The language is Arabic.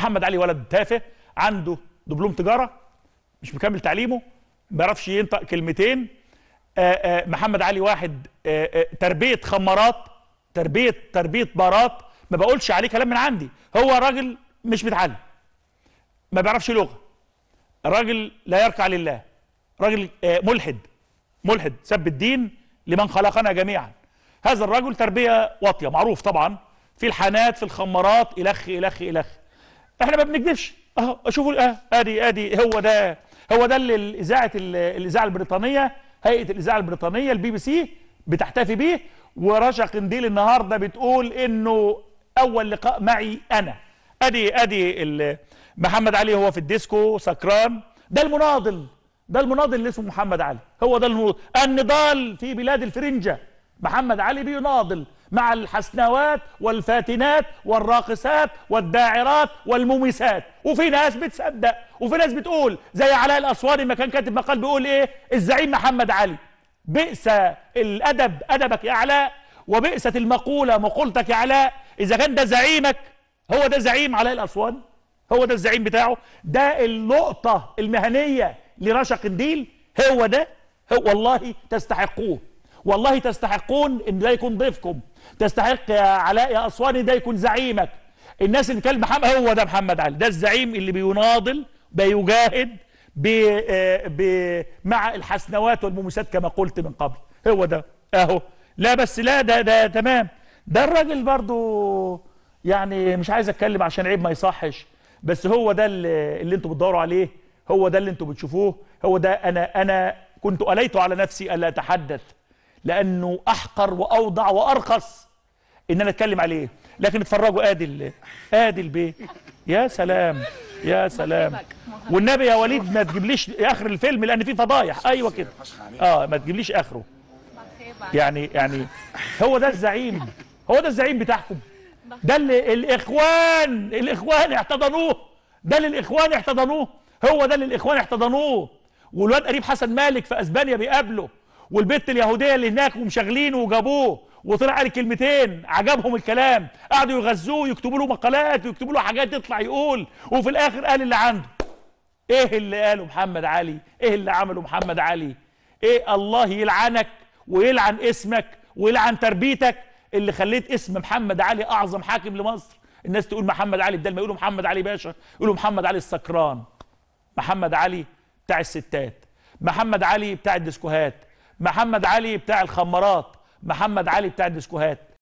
محمد علي ولد تافه عنده دبلوم تجاره مش مكمل تعليمه ما بيعرفش ينطق كلمتين آآ آه، آآ آه، محمد علي واحد آه، تربيه خمارات تربيه تربيه بارات ما بقولش عليه كلام من عندي هو راجل مش متعلم ما بيعرفش لغه راجل لا يركع لله راجل ملحد ملحد سب الدين لمن خلقنا جميعا هذا الرجل تربيه واطيه معروف طبعا في الحانات في الخمارات الخ الخ الخ احنا ما بنكذبش اهو شوفوا اه ادي ادي هو ده هو ده اللي اذاعه الاذاعه البريطانيه هيئه الاذاعه البريطانيه البي بي سي بتحتفي بيه ورشا قنديل النهارده بتقول انه اول لقاء معي انا ادي ادي محمد علي هو في الديسكو سكران ده المناضل ده المناضل اللي اسمه محمد علي هو ده النضال في بلاد الفرنجه محمد علي بيناضل مع الحسنوات والفاتنات والراقصات والداعرات والمومسات وفي ناس بتصدق وفي ناس بتقول زي علاء الاسواني ما كان كاتب مقال بيقول ايه الزعيم محمد علي بئس الادب ادبك يا علاء وبئست المقوله مقولتك يا علاء اذا كان ده زعيمك هو ده زعيم علاء الاسواني هو ده الزعيم بتاعه ده اللقطه المهنيه لرشا قنديل هو ده هو والله تستحقوه والله تستحقون ان ده يكون ضيفكم تستحق يا علاء يا اسواني ده يكون زعيمك الناس اللي بتكلم محمد هو ده محمد علي ده الزعيم اللي بيناضل بيجاهد بي آه، بي مع الحسنوات والممسات كما قلت من قبل هو ده اهو لا بس لا ده ده تمام ده الراجل برضو يعني مش عايز اتكلم عشان عيب ما يصحش بس هو ده اللي, اللي انتوا بتدوروا عليه هو ده اللي انتوا بتشوفوه هو ده انا انا كنت اليت على نفسي الا اتحدث لأنه أحقر وأوضع وأرخص إن أنا أتكلم عليه إيه؟ لكن اتفرجوا آدي ال... آدي البيت يا سلام يا سلام والنبي يا وليد ما تجيبليش آخر الفيلم لأن فيه فضايح أيوة كده آه ما تجيبليش آخره يعني يعني هو ده الزعيم هو ده الزعيم بتاعكم ده اللي الإخوان الإخوان احتضنوه ده اللي الإخوان احتضنوه هو ده اللي الإخوان احتضنوه والواد قريب حسن مالك في أسبانيا بيقابله والبت اليهوديه اللي هناك ومشغلينه وجابوه وطلع قال كلمتين عجبهم الكلام قعدوا يغذوه ويكتبوا له مقالات ويكتبوا له حاجات يطلع يقول وفي الاخر قال اللي عنده ايه اللي قاله محمد علي ايه اللي عمله محمد علي ايه الله يلعنك ويلعن اسمك ويلعن تربيتك اللي خليت اسم محمد علي اعظم حاكم لمصر الناس تقول محمد علي بدل ما يقولوا محمد علي باشا يقولوا محمد علي السكران محمد علي بتاع الستات محمد علي بتاع الديسكوهات محمد علي بتاع الخمارات محمد علي بتاع الديسكوهات